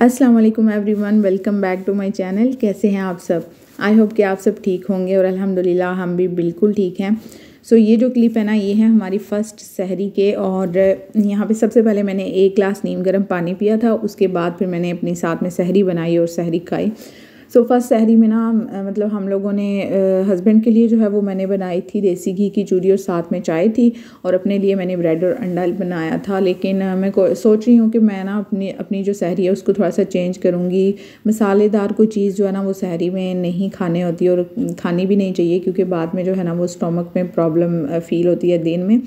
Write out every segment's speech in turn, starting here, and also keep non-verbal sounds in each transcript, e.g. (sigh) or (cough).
अस्सलाम वालेकुम everyone welcome back to my channel कैसे हैं आप सब आई होप कि आप सब ठीक होंगे और अल्हम्दुलिल्लाह हम भी बिल्कुल ठीक हैं सो so, ये जो क्लिप है ना ये है हमारी फ़र्स्ट सहरी के और यहाँ पे सबसे पहले मैंने एक ग्लास नीम गर्म पानी पिया था उसके बाद फिर मैंने अपनी साथ में सहरी बनाई और सहरी खाई सोफ़ा फर्स्ट सहरी में ना मतलब हम लोगों ने हस्बैंड के लिए जो है वो मैंने बनाई थी देसी घी की चूड़ी और साथ में चाय थी और अपने लिए मैंने ब्रेड और अंडा बनाया था लेकिन मैं सोच रही हूँ कि मैं ना अपनी अपनी जो सहरी है उसको थोड़ा सा चेंज करूँगी मसालेदार कोई चीज़ जो है ना वो सहरी में नहीं खाने होती और खानी भी नहीं चाहिए क्योंकि बाद में जो है ना वो स्टोमक में प्रॉब्लम फील होती है दिन में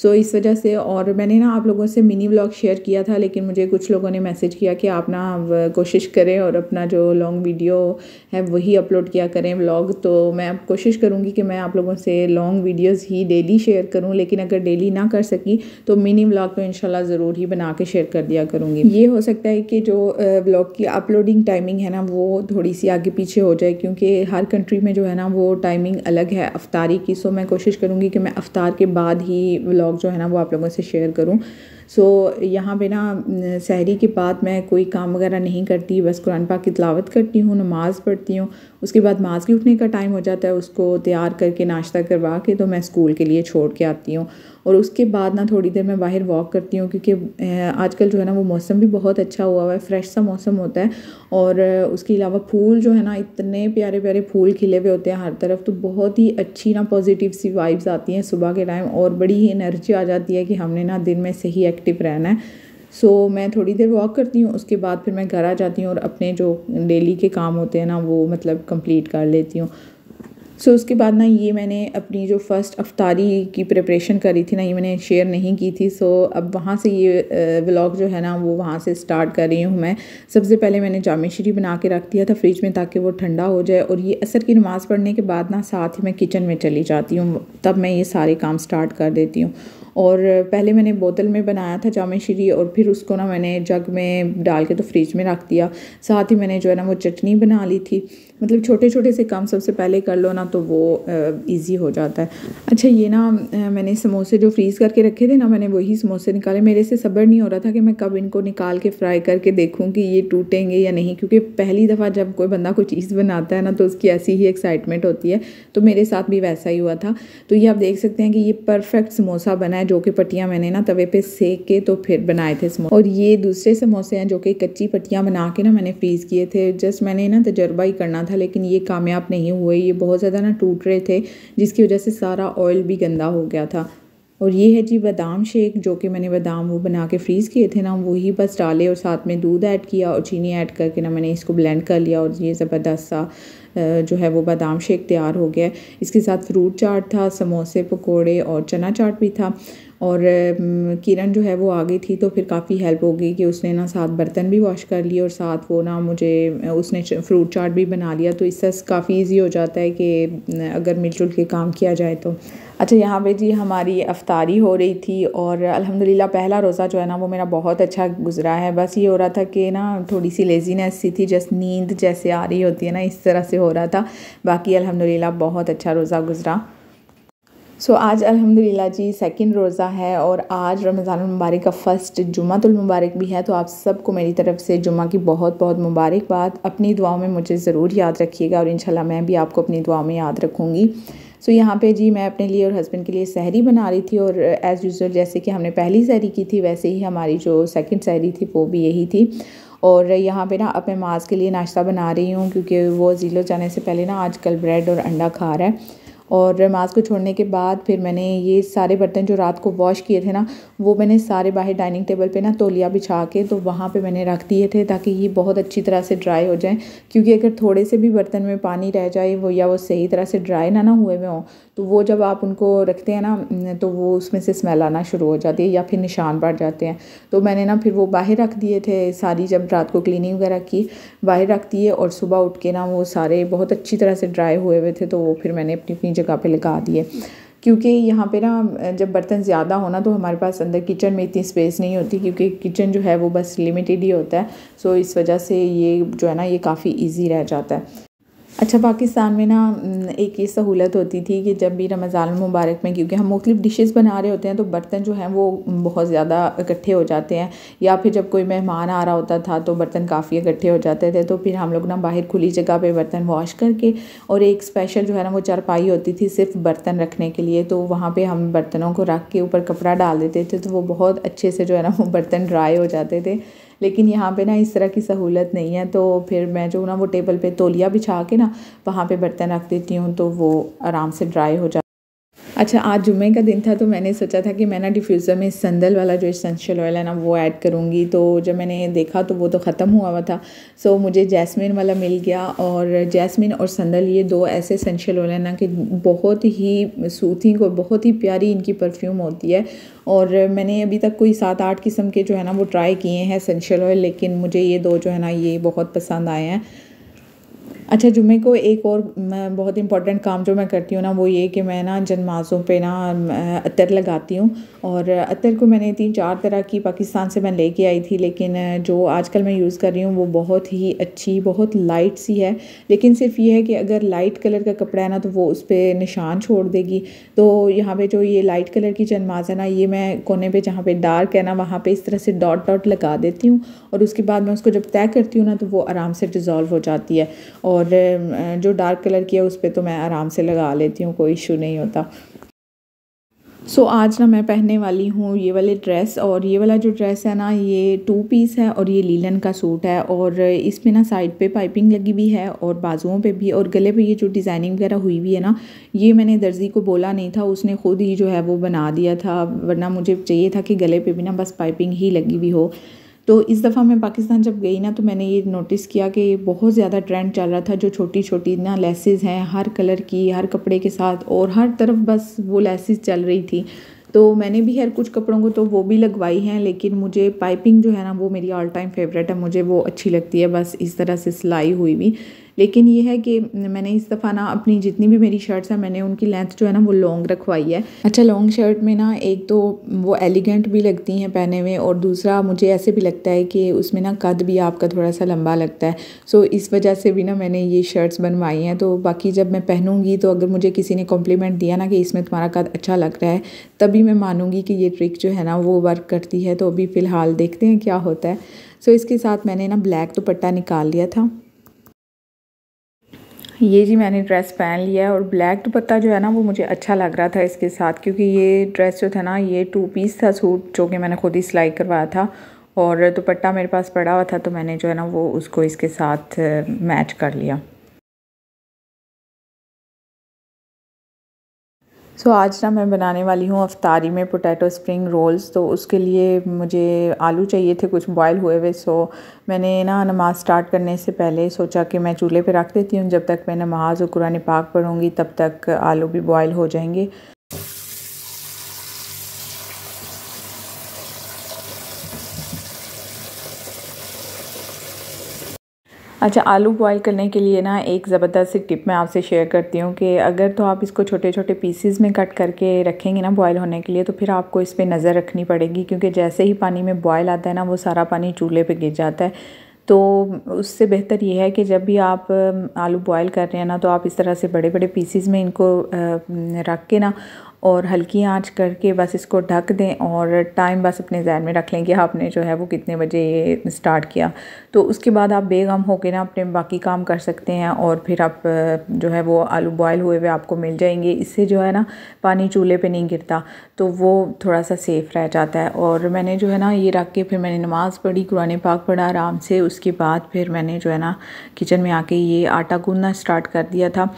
सो so, इस वजह से और मैंने ना आप लोगों से मिनी व्लॉग शेयर किया था लेकिन मुझे कुछ लोगों ने मैसेज किया कि आप ना कोशिश करें और अपना जो लॉन्ग वीडियो है वही अपलोड किया करें व्लॉग तो मैं अब कोशिश करूँगी कि मैं आप लोगों से लॉन्ग वीडियोज़ ही डेली शेयर करूँ लेकिन अगर डेली ना कर सकी तो मिनी व्लॉग तो इन ज़रूर ही बना के शेयर कर दिया करूँगी ये हो सकता है कि जो व्लॉग की अपलोडिंग टाइमिंग है ना वो थोड़ी सी आगे पीछे हो जाए क्योंकि हर कंट्री में जो है ना वो टाइमिंग अलग है अफ्तारी की सो मैं कोशिश करूँगी कि मैं अफ्तार के बाद ही व्लॉग ब्लॉग जो है ना वो आप लोगों से शेयर करूँ सो so, यहाँ पे ना सहरी के बाद मैं कोई काम वगैरह नहीं करती बस कुरान पाक की तलावत करती हूँ नमाज़ पढ़ती हूँ उसके बाद माज भी उठने का टाइम हो जाता है उसको तैयार करके नाश्ता करवा के तो मैं स्कूल के लिए छोड़ के आती हूँ और उसके बाद ना थोड़ी देर मैं बाहर वॉक करती हूँ क्योंकि आजकल जो है ना वो मौसम भी बहुत अच्छा हुआ हुआ है फ्रेश सा मौसम होता है और उसके अलावा फूल जो है ना इतने प्यारे प्यारे फूल खिले हुए होते हैं हर तरफ तो बहुत ही अच्छी ना पॉजिटिव सी वाइब्स आती हैं सुबह के टाइम और बड़ी ही एनर्जी आ जाती है कि हमने ना दिन में सही एक्टिव रहना है सो so, मैं थोड़ी देर वॉक करती हूँ उसके बाद फिर मैं घर आ जाती हूँ और अपने जो डेली के काम होते हैं ना वो मतलब कंप्लीट कर लेती हूँ सो so, उसके बाद ना ये मैंने अपनी जो फ़र्स्ट अफ्तारी की प्रिपरेशन करी थी ना ये मैंने शेयर नहीं की थी सो so, अब वहाँ से ये व्लॉग जो है ना वो वहाँ से स्टार्ट कर रही हूँ मैं सबसे पहले मैंने जामे शरी बना के रख दिया था फ्रिज में ताकि वो ठंडा हो जाए और ये असर की नमाज़ पढ़ने के बाद ना साथ ही मैं किचन में चली जाती हूँ तब मैं ये सारे काम स्टार्ट कर देती हूँ और पहले मैंने बोतल में बनाया था जामे श्री और फिर उसको ना मैंने जग में डाल के तो फ्रिज में रख दिया साथ ही मैंने जो है ना वो चटनी बना ली थी मतलब छोटे छोटे से काम सबसे पहले कर लो ना तो वो ईजी हो जाता है अच्छा ये ना मैंने समोसे जो फ्रीज़ करके रखे थे ना मैंने वही समोसे निकाले मेरे से सब्र नहीं हो रहा था कि मैं कब इनको निकाल के फ्राई करके देखूँ कि ये टूटेंगे या नहीं क्योंकि पहली दफ़ा जब कोई बंदा कोई चीज़ बनाता है ना तो उसकी ऐसी ही एक्साइटमेंट होती है तो मेरे साथ भी वैसा ही हुआ था तो ये आप देख सकते हैं कि ये परफेक्ट समोसा बना हैं जो कि पट्टियाँ मैंने ना तवे पे सेक के तो फिर बनाए थे समोसे और ये दूसरे समोसे हैं जो कि कच्ची पट्टियाँ बना के ना मैंने फ्रीज़ किए थे जस्ट मैंने ना तजर्बा ही करना था लेकिन ये कामयाब नहीं हुए ये बहुत ज़्यादा ना टूट रहे थे जिसकी वजह से सारा ऑयल भी गंदा हो गया था और ये है जी बादाम शेक जो कि मैंने बादाम वो बना के फ्रीज़ किए थे ना वही बस डाले और साथ में दूध ऐड किया और चीनी ऐड करके ना मैंने इसको ब्लेंड कर लिया और ये ज़बरदस्त सा जो है वो बादाम शेक तैयार हो गया इसके साथ फ्रूट चाट था समोसे पकोड़े और चना चाट भी था और किरण जो है वो आ गई थी तो फिर काफ़ी हेल्प हो गई कि उसने ना साथ बर्तन भी वॉश कर लिए और साथ वो ना मुझे उसने फ्रूट चाट भी बना लिया तो इससे काफ़ी इजी हो जाता है कि अगर मिलजुल के काम किया जाए तो अच्छा यहाँ पे जी हमारी अफ्तारी हो रही थी और अल्हम्दुलिल्लाह पहला रोज़ा जो है ना वो मेरा बहुत अच्छा गुजरा है बस ये हो रहा था कि ना थोड़ी सी लेजीनेस सी थी जस्ट नींद जैसे आ रही होती है ना इस तरह से हो रहा था बाकी अल्हम्दुलिल्लाह बहुत अच्छा रोज़ा गुजरा सो so, आज अल्हम्दुलिल्लाह जी सेकंड रोज़ा है और आज रमज़ान मुबारक का फ़र्स्ट जुमातुल मुबारक भी है तो आप सबको मेरी तरफ़ से जुमा की बहुत बहुत मुबारकबाद अपनी दुआओं में मुझे ज़रूर याद रखिएगा और इंशाल्लाह मैं भी आपको अपनी दुआओं में याद रखूँगी सो so, यहाँ पे जी मैं अपने लिए और हस्बैंड के लिए सहरी बना रही थी और एज़ यूज़ुअल जैसे कि हमने पहली सहरी की थी वैसे ही हमारी जो सेकंड सहरी थी वो भी यही थी और यहाँ पे ना अब मैं माज के लिए नाश्ता बना रही हूँ क्योंकि वो ज़ीलो जाने से पहले ना आजकल ब्रेड और अंडा खा रहा है और नमाज़ को छोड़ने के बाद फिर मैंने ये सारे बर्तन जो रात को वॉश किए थे ना वो मैंने सारे बाहर डाइनिंग टेबल पे ना तोलिया बिछा के तो वहाँ पे मैंने रख दिए थे ताकि ये बहुत अच्छी तरह से ड्राई हो जाए क्योंकि अगर थोड़े से भी बर्तन में पानी रह जाए वो या वो सही तरह से ड्राई ना ना हुए हुए हों तो वो जब आप उनको रखते हैं ना तो वो उसमें से स्मेल आना शुरू हो जाती है या फिर निशान बढ़ जाते हैं तो मैंने ना फिर वो बाहर रख दिए थे सारी जब रात को क्लिनिंग वगैरह की बाहर रख दिए और सुबह उठ के ना वो सारे बहुत अच्छी तरह से ड्राई हुए हुए थे तो वो फिर मैंने अपनी अपनी जगह पे लगा दिए क्योंकि यहाँ पे ना जब बर्तन ज़्यादा हो ना तो हमारे पास अंदर किचन में इतनी स्पेस नहीं होती क्योंकि किचन जो है वो बस लिमिटेड ही होता है सो इस वजह से ये जो है ना ये काफ़ी ईजी रह जाता है अच्छा पाकिस्तान में ना एक ये सहूलत होती थी कि जब भी रमज़ान मुबारक में क्योंकि हम मुख्तु डिशेस बना रहे होते हैं तो बर्तन जो हैं वो बहुत ज़्यादा इकट्ठे हो जाते हैं या फिर जब कोई मेहमान आ रहा होता था तो बर्तन काफ़ी इकट्ठे हो जाते थे तो फिर हम लोग ना बाहर खुली जगह पे बर्तन वॉश करके और एक स्पेशल जो है ना वो चारपाई होती थी सिर्फ बर्तन रखने के लिए तो वहाँ पर हम बर्तनों को रख के ऊपर कपड़ा डाल देते थे तो वो बहुत अच्छे से जो है ना वो बर्तन ड्राई हो जाते थे लेकिन यहाँ पे ना इस तरह की सहूलत नहीं है तो फिर मैं जो ना वो टेबल पे तोलिया बिछा के ना वहाँ पे बर्तन रख देती हूँ तो वो आराम से ड्राई हो जाए अच्छा आज जुम्मे का दिन था तो मैंने सोचा था कि मैं ना डिफ्यूज़र में संदल वाला जो इसेंशियल ऑयल है ना वो ऐड करूँगी तो जब मैंने देखा तो वो तो ख़त्म हुआ हुआ था सो मुझे जैस्मिन वाला मिल गया और जैस्मिन और संदल ये दो ऐसे इसेंशियल ऑयल हैं ना कि बहुत ही सूथिंग और बहुत ही प्यारी इनकी परफ्यूम होती है और मैंने अभी तक कोई सात आठ किस्म के जो है ना वो ट्राई किए हैं इसेंशियल ऑयल लेकिन मुझे ये दो जो है ना ये बहुत पसंद आए हैं अच्छा जुम्मे को एक और बहुत इंपॉर्टेंट काम जो मैं करती हूँ ना वो ये कि मैं ना जन्माजों पे ना अतर लगाती हूँ और अतर को मैंने तीन चार तरह की पाकिस्तान से मैं लेके आई थी लेकिन जो आजकल मैं यूज़ कर रही हूँ वो बहुत ही अच्छी बहुत लाइट सी है लेकिन सिर्फ ये है कि अगर लाइट कलर का कपड़ा है ना तो वो उस पर निशान छोड़ देगी तो यहाँ पर जो ये लाइट कलर की जन्माज है ना ये मैं कोने पर जहाँ पर डार्क है ना वहाँ पर इस तरह से डॉट डॉट लगा देती हूँ और उसके बाद मैं उसको जब तय करती हूँ ना तो वो आराम से डिज़ोल्व हो जाती है और और जो डार्क कलर की है उस पर तो मैं आराम से लगा लेती हूँ कोई इशू नहीं होता सो so, आज ना मैं पहनने वाली हूँ ये वाले ड्रेस और ये वाला जो ड्रेस है ना ये टू पीस है और ये लीलन का सूट है और इसमें ना साइड पे पाइपिंग लगी हुई है और बाजुओं पे भी और गले पे ये जो डिज़ाइनिंग वगैरह हुई हुई है ना ये मैंने दर्जी को बोला नहीं था उसने खुद ही जो है वो बना दिया था वरना मुझे चाहिए था कि गले पर भी ना बस पाइपिंग ही लगी हुई हो तो इस दफ़ा मैं पाकिस्तान जब गई ना तो मैंने ये नोटिस किया कि बहुत ज़्यादा ट्रेंड चल रहा था जो छोटी छोटी ना लेसेस हैं हर कलर की हर कपड़े के साथ और हर तरफ बस वो लेसेस चल रही थी तो मैंने भी हर कुछ कपड़ों को तो वो भी लगवाई हैं लेकिन मुझे पाइपिंग जो है ना वो मेरी ऑल टाइम फेवरेट है मुझे वो अच्छी लगती है बस इस तरह से सिलाई हुई भी लेकिन ये है कि मैंने इस दफ़ा ना अपनी जितनी भी मेरी शर्ट्स हैं मैंने उनकी लेंथ जो है ना वो लॉन्ग रखवाई है अच्छा लॉन्ग शर्ट में ना एक तो वो एलिगेंट भी लगती हैं पहने में और दूसरा मुझे ऐसे भी लगता है कि उसमें ना कद भी आपका थोड़ा सा लंबा लगता है सो इस वजह से भी ना मैंने ये शर्ट्स बनवाई हैं तो बाकी जब मैं पहनूंगी तो अगर मुझे किसी ने कॉम्प्लीमेंट दिया ना कि इसमें तुम्हारा कद अच्छा लग रहा है तभी मैं मानूंगी कि ये ट्रिक जो है ना वो वर्क करती है तो अभी फ़िलहाल देखते हैं क्या होता है सो so, इसके साथ मैंने ना ब्लैक दुपट्टा निकाल लिया था ये जी मैंने ड्रेस पहन लिया है और ब्लैक दुपट्टा जो है ना वो मुझे अच्छा लग रहा था इसके साथ क्योंकि ये ड्रेस जो था ना ये टू पीस था सूट जो कि मैंने खुद ही सिलाई करवाया था और दुपट्टा मेरे पास पड़ा हुआ था तो मैंने जो है ना वो उसको इसके साथ मैच कर लिया सो so, आज ना मैं बनाने वाली हूँ अफ्तारी में पोटैटो स्प्रिंग रोल्स तो उसके लिए मुझे आलू चाहिए थे कुछ बॉयल हुए हुए सो मैंने ना नमाज़ स्टार्ट करने से पहले सोचा कि मैं चूल्हे पे रख देती हूँ जब तक मैं नमाज़ और कुरान पाक पढ़ूँगी तब तक आलू भी बॉयल हो जाएंगे अच्छा आलू बॉईल करने के लिए ना एक ज़बरदस्त टिप मैं आपसे शेयर करती हूँ कि अगर तो आप इसको छोटे छोटे पीसीज में कट करके रखेंगे ना बॉयल होने के लिए तो फिर आपको इस पर नज़र रखनी पड़ेगी क्योंकि जैसे ही पानी में बॉयल आता है ना वो सारा पानी चूल्हे पर गिर जाता है तो उससे बेहतर ये है कि जब भी आप आलू बॉयल कर रहे हैं ना तो आप इस तरह से बड़े बड़े पीसीज में इनको रख के ना और हल्की आंच करके बस इसको ढक दें और टाइम बस अपने जहन में रख लें कि आपने जो है वो कितने बजे ये स्टार्ट किया तो उसके बाद आप बेगम होकर ना अपने बाकी काम कर सकते हैं और फिर आप जो है वो आलू बॉयल हुए हुए आपको मिल जाएंगे इससे जो है ना पानी चूल्हे पे नहीं गिरता तो वो थोड़ा सा सेफ़ रह जाता है और मैंने जो है ना ये रख के फिर मैंने नमाज़ पढ़ी कुरान पाक पढ़ा आराम से उसके बाद फिर मैंने जो है ना किचन में आके ये आटा गूंदना स्टार्ट कर दिया था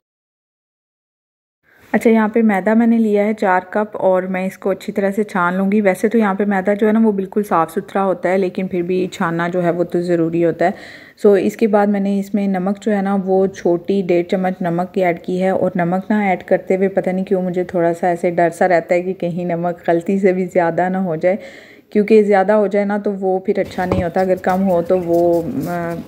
अच्छा यहाँ पे मैदा मैंने लिया है चार कप और मैं इसको अच्छी तरह से छान लूँगी वैसे तो यहाँ पे मैदा जो है ना वो बिल्कुल साफ़ सुथरा होता है लेकिन फिर भी छानना जो है वो तो ज़रूरी होता है सो so, इसके बाद मैंने इसमें नमक जो है ना वो छोटी डेढ़ चम्मच नमक की ऐड की है और नमक ना ऐड करते हुए पता नहीं क्यों मुझे थोड़ा सा ऐसे डर सा रहता है कि कहीं नमक गलती से भी ज़्यादा ना हो जाए क्योंकि ज़्यादा हो जाए ना तो वो फिर अच्छा नहीं होता अगर कम हो तो वो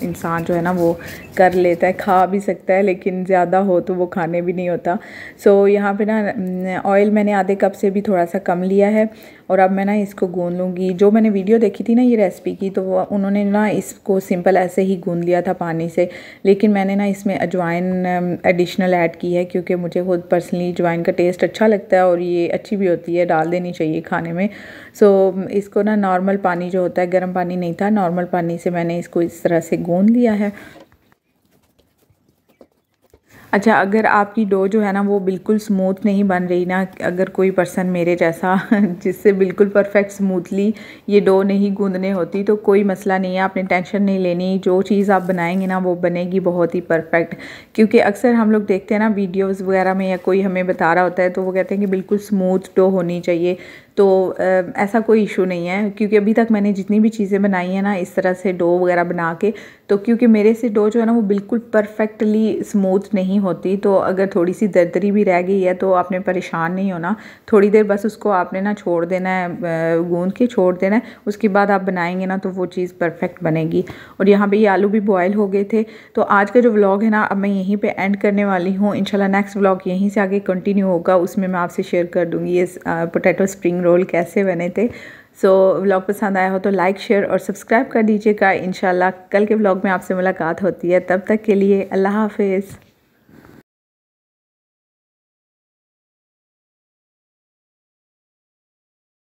इंसान जो है ना वो कर लेता है खा भी सकता है लेकिन ज़्यादा हो तो वो खाने भी नहीं होता सो so, यहाँ पे ना ऑयल मैंने आधे कप से भी थोड़ा सा कम लिया है और अब मैं ना इसको गूँध लूँगी जो मैंने वीडियो देखी थी ना ये रेसिपी की तो उन्होंने ना इसको सिंपल ऐसे ही गूँध लिया था पानी से लेकिन मैंने ना इसमें अजवाइन एडिशनल ऐड की है क्योंकि मुझे खुद पर्सनली अजवाइन का टेस्ट अच्छा लगता है और ये अच्छी भी होती है डाल देनी चाहिए खाने में सो so, इस इसको ना नॉर्मल पानी जो होता है गर्म पानी नहीं था नॉर्मल पानी से मैंने इसको इस तरह से गूंद लिया है अच्छा अगर आपकी डो जो है ना वो बिल्कुल स्मूथ नहीं बन रही ना अगर कोई पर्सन मेरे जैसा (laughs) जिससे बिल्कुल परफेक्ट स्मूथली ये डो नहीं गूंदने होती तो कोई मसला नहीं है आपने टेंशन नहीं लेनी जो चीज़ आप बनाएंगे ना वो बनेगी बहुत ही परफेक्ट क्योंकि अक्सर हम लोग देखते हैं ना वीडियोज़ वगैरह में या कोई हमें बता रहा होता है तो वो कहते हैं कि बिल्कुल स्मूथ डो होनी चाहिए तो ऐसा कोई इशू नहीं है क्योंकि अभी तक मैंने जितनी भी चीज़ें बनाई हैं ना इस तरह से डो वगैरह बना के तो क्योंकि मेरे से डो जो है ना वो बिल्कुल परफेक्टली स्मूथ नहीं होती तो अगर थोड़ी सी दर्दरी भी रह गई है तो आपने परेशान नहीं होना थोड़ी देर बस उसको आपने ना छोड़ देना है गूँध के छोड़ देना है उसके बाद आप बनाएंगे ना तो वो चीज़ परफेक्ट बनेगी और यहाँ पर ये आलू भी बॉयल हो गए थे तो आज का जो व्लॉग है ना अब मैं यहीं पर एंड करने वाली हूँ इनशाला नेक्स्ट व्लॉग यहीं से आगे कंटिन्यू होगा उसमें मैं आपसे शेयर कर दूँगी ये पोटैटो स्प्रिंग रोल कैसे बने थे सो so, व्लॉग पसंद आया हो तो लाइक शेयर और सब्सक्राइब कर दीजिएगा इन कल के व्लॉग में आपसे मुलाकात होती है तब तक के लिए अल्लाह हाफिज़